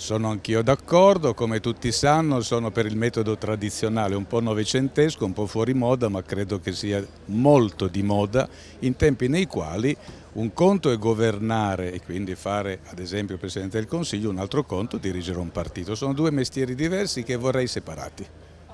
Sono anch'io d'accordo, come tutti sanno sono per il metodo tradizionale, un po' novecentesco, un po' fuori moda, ma credo che sia molto di moda in tempi nei quali un conto è governare e quindi fare ad esempio Presidente del Consiglio, un altro conto è dirigere un partito. Sono due mestieri diversi che vorrei separati.